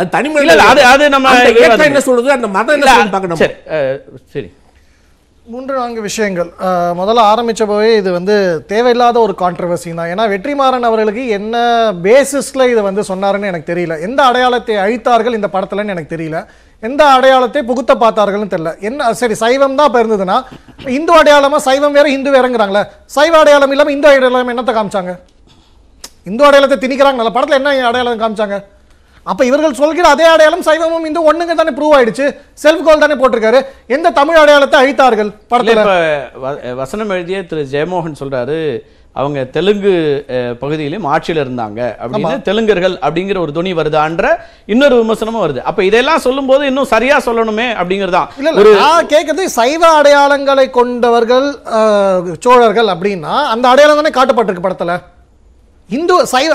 அது தனிமனித அது அது நம்ம என்ன சொல்றது அந்த மதம் என்ன பார்க்கணும் சரி மூன்று நான்கு விஷயங்கள் முதல்ல ஆரம்பித்தப்பவே இது வந்து தேவையில்லாத ஒரு கான்ட்ரவர்சி தான் ஏன்னா வெற்றிமாறன் அவர்களுக்கு என்ன பேசிஸில் இது வந்து சொன்னாருன்னு எனக்கு தெரியல எந்த அடையாளத்தை அழித்தார்கள் இந்த படத்துலன்னு எனக்கு தெரியல எந்த அடையாளத்தை புகுத்த பார்த்தார்கள்னு தெரியல என்ன சரி சைவம் தான் இப்போ இருந்ததுன்னா இந்து அடையாளமாக சைவம் வேற இந்து வேறங்கிறாங்களே சைவ அடையாளம் இல்லாமல் இந்து அடையாளம் என்னத்தை காமிச்சாங்க இந்து அடையாளத்தை திணிக்கிறாங்க நல்ல படத்தில் என்ன அடையாளம் காமிச்சாங்க அப்போ இவர்கள் சொல்கிற அதே அடையாளம் சைவமும் இந்து ஒண்ணுங்க தானே ப்ரூவ் ஆயிடுச்சு செல்ஃப் கோல் தானே போட்டிருக்காரு எந்த தமிழ் அடையாளத்தை அழித்தார்கள் படத்தில் வசனம் எழுதிய திரு ஜெயமோகன் சொல்றாரு அவங்க தெலுங்கு பகுதியிலும் ஆட்சியில் இருந்தாங்க அப்படின்னு தெலுங்கர்கள் அப்படிங்கிற ஒரு துணி வருதான்ற இன்னொரு விமர்சனமும் வருது அப்ப இதெல்லாம் சொல்லும் போது இன்னும் சரியா சொல்லணுமே அப்படிங்கறதான் கேட்கறது சைவ அடையாளங்களை கொண்டவர்கள் சோழர்கள் அப்படின்னா அந்த அடையாளம் தானே காட்டப்பட்டிருக்கு படத்துல இந்து சைவ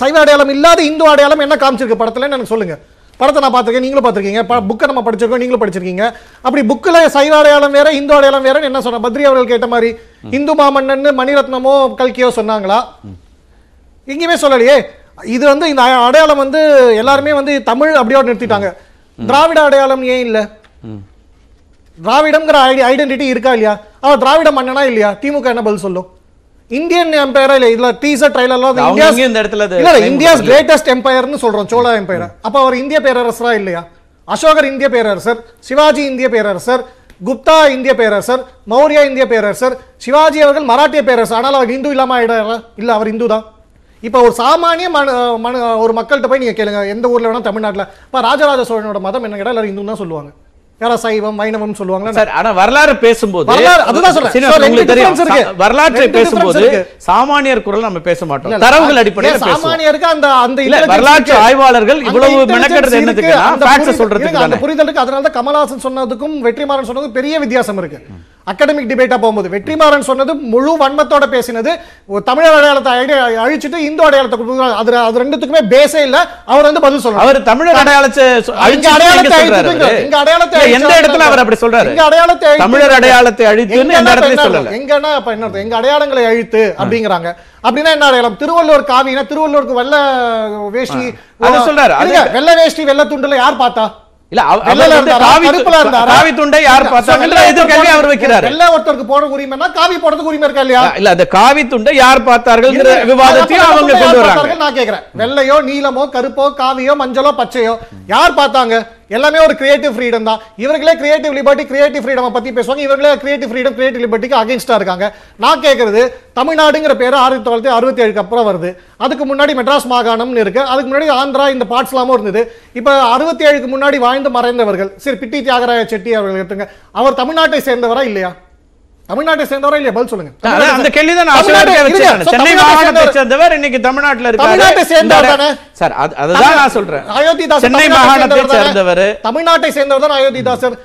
சைவ அடையாளம் இல்லாத இந்து அடையாளம் என்ன காமிச்சிருக்கு படத்தில் எனக்கு சொல்லுங்க படத்தை நான் பார்த்துருக்கேன் நீங்களும் பார்த்துருக்கீங்க புக்கை நம்ம படிச்சிருக்கோம் நீங்களும் படிச்சிருக்கீங்க அப்படி புக்கில் சைவ அடையாளம் வேற இந்து அடையாளம் வேறன்னு என்ன சொன்ன பத்ரி அவர்கள் கேட்ட மாதிரி இந்து மாமன்னன் மணிரத்னமோ கல்கியோ சொன்னாங்களா எங்கேயுமே சொல்லலையே இது வந்து இந்த அடையாளம் வந்து எல்லாருமே வந்து தமிழ் அப்படியோட நிறுத்திட்டாங்க திராவிட அடையாளம் ஏன் இல்லை திராவிடம்ங்கிற ஐடி ஐடென்டிட்டி இருக்கா இல்லையா அவன் திராவிட மன்னனா இல்லையா திமுக என்ன பதில் சொல்லும் இந்தியன் எம்பையரா இல்ல இதுல டீசர் ட்ரைலர் இந்தியா இந்த இடத்துல இல்ல இந்தியாஸ் கிரேட்டஸ்ட் எம்பையர்னு சொல்றோம் சோழா எம்பையர் அப்ப அவர் இந்திய பேரரசரா இல்லையா அசோகர் இந்திய பேரரசர் சிவாஜி இந்திய பேரரசர் குப்தா இந்திய பேரரசர் மௌரியா இந்திய பேரரசர் சிவாஜி அவர்கள் மராட்டிய பேரரசர் ஆனால் அவர் இந்து இல்லாம ஆயிடாரா இல்ல அவர் இந்து தான் இப்ப ஒரு சாமானிய மனு ஒரு மக்கள்கிட்ட போய் நீங்க கேளுங்க எந்த ஊர்ல வேணா தமிழ்நாட்டுல இப்போ ராஜராஜ சோழனோட மதம் என்ன கேட்டா எல்லாரும் இந்துன்னு தான் சொல்லுவாங்க யாரா சைவம் வைணவம் சொல்லுவாங்களா சார் ஆனா வரலாறு பேசும்போது அதுதான் சொல்றேன் வரலாற்றை பேசும்போது சாமானியர் குரல் நம்ம பேச மாட்டோம் தரவுகள் அடிப்படையில் சாமானியருக்கு அந்த அந்த வரலாற்று ஆய்வாளர்கள் இவ்வளவு மெனக்கெடுறது என்னதுக்கு சொல்றதுக்கு அந்த புரிதலுக்கு அதனால தான் கமலஹாசன் சொன்னதுக்கும் வெற்றிமாறன் சொன்னதுக்கும் பெரிய வித்தியாசம் இருக்கு அகாடமிக் டிபேட்டா போகும்போது வெற்றிமாறன் சொன்னது முழு வன்மத்தோட பேசினது தமிழர் அடையாளத்தை அழிச்சிட்டு இந்து அடையாளத்தை அது அது ரெண்டுத்துக்குமே பேசே இல்ல அவர் வந்து பதில் சொல்றாரு அவர் தமிழர் அடையாளத்தை இங்க அடையாளத்தை எந்த இடத்துல அவர் அப்படி சொல்றாரு எங்க அடையாளத்தை தமிழர் அடையாளத்தை அழித்துன்னு எந்த இடத்துல சொல்லல எங்கன்னா அப்ப என்ன எங்க அடையாளங்களை அழித்து அப்படிங்கிறாங்க அப்படின்னா என்ன அடையாளம் திருவள்ளுவர் காவினா திருவள்ளுவருக்கு வெள்ள வேஷ்டி சொல்றாரு வெள்ள வேஷ்டி வெள்ள துண்டுல யார் பார்த்தா யார் எல்லா ஒருத்தருக்கு காவி உரிமை இல்ல காவி துண்டை யார் விவாதத்தையும் அவங்க நான் வெள்ளையோ நீலமோ கருப்போ காவியோ மஞ்சளோ பச்சையோ யார் பார்த்தாங்க எல்லாமே ஒரு கிரியேட்டிவ் ஃப்ரீடம் தான் இவர்களே கிரியேட்டிவ் லிபர்ட்டி கிரியேட்டிவ் ஃப்ரீடம் பற்றி பேசுவாங்க இவர்களே கிரியேட்டிவ் ஃப்ரீடம் கிரியேட்டிவ் லிபர்ட்டிக்கு அகேன்ஸ்டாக இருக்காங்க நான் கேட்குறது தமிழ்நாடுங்கிற பேர் ஆயிரத்தி தொள்ளாயிரத்தி அறுபத்தி ஏழுக்கு அப்புறம் வருது அதுக்கு முன்னாடி மெட்ராஸ் மாகாணம்னு இருக்குது அதுக்கு முன்னாடி ஆந்திரா இந்த பார்ட்ஸ்லாமும் இருந்தது இப்போ அறுபத்தி ஏழுக்கு முன்னாடி வாழ்ந்து மறைந்தவர்கள் சரி பிட்டி தியாகராய செட்டி அவர்கள் எடுத்துங்க அவர் தமிழ்நாட்டை சேர்ந்தவரா இல்லையா தமிழ்நாட்டை சொல்லுங்க சேர்ந்தவர் இன்னைக்கு தமிழ்நாட்டுல சேர்ந்தவர் நான் சொல்றேன் தமிழ்நாட்டை சேர்ந்தவர்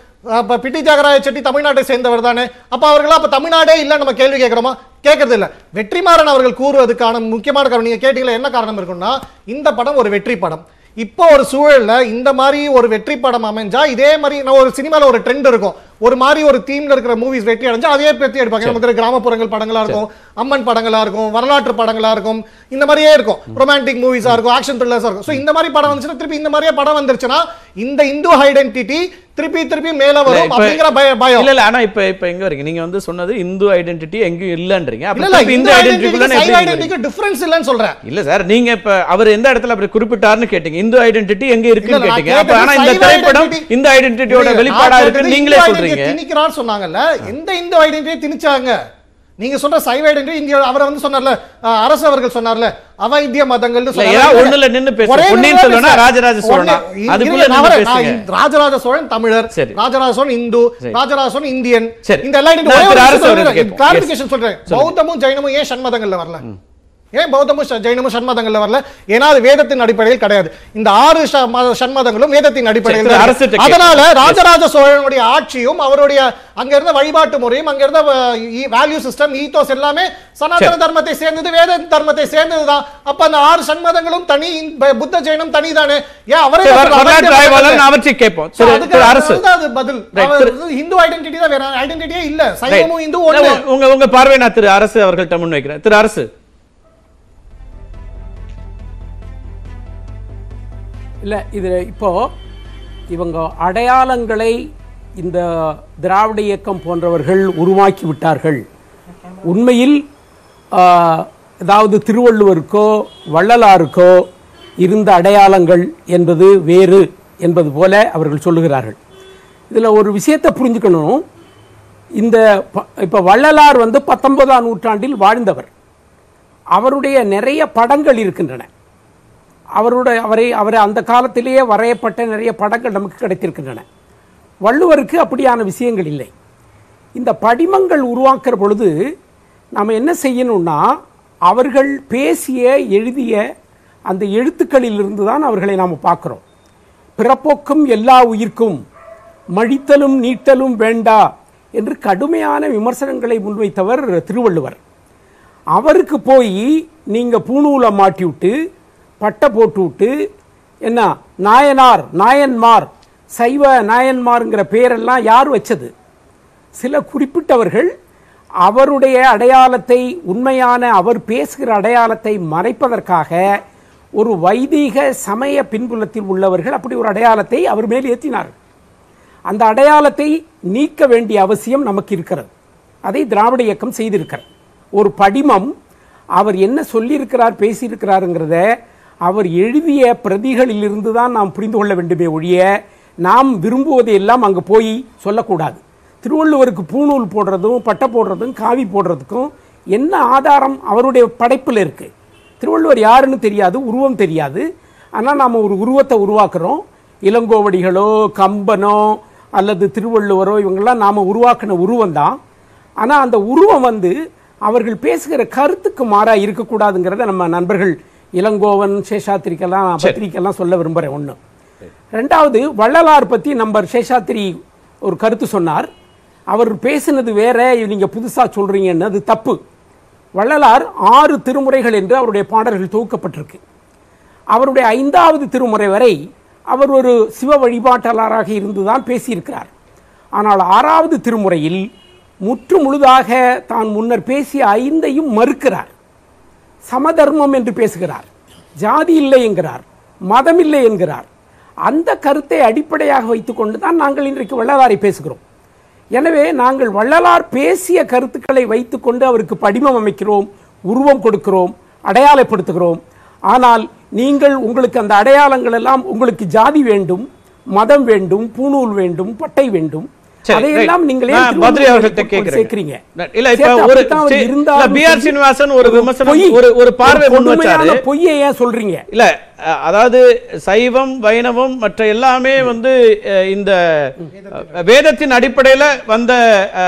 பிட்டி செட்டி தமிழ்நாட்டை அப்ப அவர்களா தமிழ்நாடே இல்ல நம்ம கேள்வி இல்ல வெற்றிமாறன் அவர்கள் கூறுவதுக்கான முக்கியமான காரணம் என்ன காரணம் இருக்கும்னா இந்த படம் ஒரு வெற்றி படம் இப்போ ஒரு சூழல்ல இந்த மாதிரி ஒரு வெற்றி படம் அமைஞ்சா இதே மாதிரி ஒரு சினிமாவில் ஒரு ட்ரெண்ட் இருக்கும் ஒரு மாதிரி ஒரு தீம்ல இருக்கிற மூவிஸ் வெற்றி அடைஞ்சு அதே பேர்த்தி எடுப்பாங்க நமக்கு கிராமப்புறங்கள் படங்களா இருக்கும் அம்மன் படங்களா இருக்கும் வரலாற்று படங்களா இருக்கும் இந்த மாதிரியே இருக்கும் ரொமான்டிக் மூவிஸா இருக்கும் ஆக்ஷன் த்ரில்லர்ஸா இருக்கும் இந்த மாதிரி படம் வந்துச்சுன்னா திருப்பி இந்த மாதிரியே படம் வந்துருச்சுன்னா இந்த இந்து ஐடென்டிட்டி திருப்பி திருப்பி மேல வரும் அப்படிங்கற பயம் இல்ல இல்ல ஆனா இப்ப இப்ப எங்க வரீங்க நீங்க வந்து சொன்னது இந்து ஐடென்டிட்டி எங்க இல்லன்றீங்க அப்ப இந்த ஐடென்டிட்டிக்கு டிஃபரன்ஸ் இல்லன்னு சொல்றேன் இல்ல சார் நீங்க இப்ப அவர் எந்த இடத்துல அப்படி குறிப்பிட்டார்னு கேட்டிங்க இந்து ஐடென்டிட்டி எங்க இருக்குன்னு கேட்டீங்க அப்ப ஆனா இந்த திரைப்படம் இந்த ஐடென்டிட்டியோட வெளிப்பாடா இருக்கு நீங்களே சொல்றீங்க திணிக்கிறார் சொன்னாங்கல்ல எந்த இந்து ஐடென்டிட்டி திணிச்சாங்க நீங்க சொல்ற சைவைடு என்று இங்க அவர் வந்து சொன்னார்ல அரசு அவர்கள் சொன்னார்ல அவைத்திய மதங்கள் ஒண்ணுல நின்னு பேசுறேன் ராஜராஜ சோழன் ராஜராஜ சோழன் தமிழர் ராஜராஜ சோழன் இந்து ராஜராஜ சோழன் இந்தியன் இந்த எல்லாம் சொல்றேன் பௌத்தமும் ஜெயினமும் ஏன் சண்மதங்கள்ல வரல ஏன் பௌத்தமும் ஜெயினமும் சண்மதங்கள்ல வரல ஏன்னா அது வேதத்தின் அடிப்படையில் கிடையாது இந்த ஆறு சண்மதங்களும் வேதத்தின் அடிப்படையில் அரசு அதனால ராஜராஜ சோழனுடைய ஆட்சியும் அவருடைய அங்க இருந்த வழிபாட்டு முறையும் அங்க இருந்த வேல்யூ சிஸ்டம் ஈத்தோஸ் எல்லாமே சனாதன தர்மத்தை சேர்ந்தது வேத தர்மத்தை சேர்ந்தது தான் அப்ப அந்த ஆறு சண்மதங்களும் தனி புத்த ஜெயினம் தனி தானே ஏன் அவரே அவற்றை கேட்போம் அரசு அது பதில் இந்து ஐடென்டிட்டி தான் வேற ஐடென்டிட்டியே இல்ல சைவமும் இந்து உங்க உங்க பார்வை நான் திரு அரசு அவர்கள்ட்ட முன்வைக்கிறேன் திரு அரசு இல்லை இதில் இப்போது இவங்க அடையாளங்களை இந்த திராவிட இயக்கம் போன்றவர்கள் உருவாக்கி விட்டார்கள் உண்மையில் ஏதாவது திருவள்ளுவருக்கோ வள்ளலாருக்கோ இருந்த அடையாளங்கள் என்பது வேறு என்பது போல அவர்கள் சொல்லுகிறார்கள் இதில் ஒரு விஷயத்தை புரிஞ்சுக்கணும் இந்த இப்போ வள்ளலார் வந்து பத்தொன்பதாம் நூற்றாண்டில் வாழ்ந்தவர் அவருடைய நிறைய படங்கள் இருக்கின்றன அவருடைய அவரை அவர் அந்த காலத்திலேயே வரையப்பட்ட நிறைய படங்கள் நமக்கு கிடைத்திருக்கின்றன வள்ளுவருக்கு அப்படியான விஷயங்கள் இல்லை இந்த படிமங்கள் உருவாக்குற பொழுது நாம் என்ன செய்யணும்னா அவர்கள் பேசிய எழுதிய அந்த எழுத்துக்களிலிருந்து தான் அவர்களை நாம் பார்க்குறோம் பிறப்போக்கும் எல்லா உயிர்க்கும் மழித்தலும் நீட்டலும் வேண்டா என்று கடுமையான விமர்சனங்களை முன்வைத்தவர் திருவள்ளுவர் அவருக்கு போய் நீங்கள் பூணூலை மாட்டி விட்டு பட்டை போட்டு விட்டு என்ன நாயனார் நாயன்மார் சைவ நாயன்மாருங்கிற பேரெல்லாம் யார் வச்சது சில குறிப்பிட்டவர்கள் அவருடைய அடையாளத்தை உண்மையான அவர் பேசுகிற அடையாளத்தை மறைப்பதற்காக ஒரு வைதீக சமய பின்புலத்தில் உள்ளவர்கள் அப்படி ஒரு அடையாளத்தை அவர் மேல் ஏற்றினார் அந்த அடையாளத்தை நீக்க வேண்டிய அவசியம் நமக்கு இருக்கிறது அதை திராவிட இயக்கம் செய்திருக்கிறார் ஒரு படிமம் அவர் என்ன சொல்லியிருக்கிறார் பேசியிருக்கிறாருங்கிறத அவர் எழுதிய பிரதிகளிலிருந்து தான் நாம் புரிந்து கொள்ள வேண்டுமே ஒழிய நாம் விரும்புவதை எல்லாம் அங்கே போய் சொல்லக்கூடாது திருவள்ளுவருக்கு பூநூல் போடுறதும் பட்டை போடுறதும் காவி போடுறதுக்கும் என்ன ஆதாரம் அவருடைய படைப்பில் இருக்குது திருவள்ளுவர் யாருன்னு தெரியாது உருவம் தெரியாது ஆனால் நாம் ஒரு உருவத்தை உருவாக்குறோம் இளங்கோவடிகளோ கம்பனோ அல்லது திருவள்ளுவரோ இவங்கெல்லாம் நாம் உருவாக்கின உருவம் தான் ஆனால் அந்த உருவம் வந்து அவர்கள் பேசுகிற கருத்துக்கு மாறாக இருக்கக்கூடாதுங்கிறத நம்ம நண்பர்கள் இளங்கோவன் சேஷாத்திரிக்கெல்லாம் பத்திரிக்கெல்லாம் சொல்ல விரும்புகிறேன் ஒன்று ரெண்டாவது வள்ளலார் பற்றி நம்பர் சேஷாத்திரி ஒரு கருத்து சொன்னார் அவர் பேசினது வேற நீங்கள் புதுசாக சொல்கிறீங்கன்னு அது தப்பு வள்ளலார் ஆறு திருமுறைகள் என்று அவருடைய பாடல்கள் தொகுக்கப்பட்டிருக்கு அவருடைய ஐந்தாவது திருமுறை வரை அவர் ஒரு சிவ வழிபாட்டாளராக இருந்துதான் பேசியிருக்கிறார் ஆனால் ஆறாவது திருமுறையில் முற்று முழுதாக தான் முன்னர் பேசிய ஐந்தையும் மறுக்கிறார் சமதர்மம் என்று பேசுகிறார் ஜாதி இல்லை என்கிறார் மதம் இல்லை என்கிறார் அந்த கருத்தை அடிப்படையாக வைத்துக்கொண்டு தான் நாங்கள் இன்றைக்கு வள்ளலாரை பேசுகிறோம் எனவே நாங்கள் வள்ளலார் பேசிய கருத்துக்களை வைத்துக்கொண்டு அவருக்கு படிமம் அமைக்கிறோம் உருவம் கொடுக்கிறோம் அடையாளப்படுத்துகிறோம் ஆனால் நீங்கள் உங்களுக்கு அந்த அடையாளங்கள் எல்லாம் உங்களுக்கு ஜாதி வேண்டும் மதம் வேண்டும் பூநூல் வேண்டும் பட்டை வேண்டும் அதையெல்லாம் நீங்களே பத்ரி அவர்கள்ட்ட கேக்குறீங்க இல்ல இப்ப ஒரு பிஆர் சீனிவாசன் ஒரு விமர்சனம் ஒரு ஒரு பார்வை கொண்டு வச்சாரு பொய்யை ஏன் சொல்றீங்க இல்ல அதாவது சைவம் வைணவம் மற்ற எல்லாமே வந்து இந்த வேதத்தின் அடிப்படையில வந்த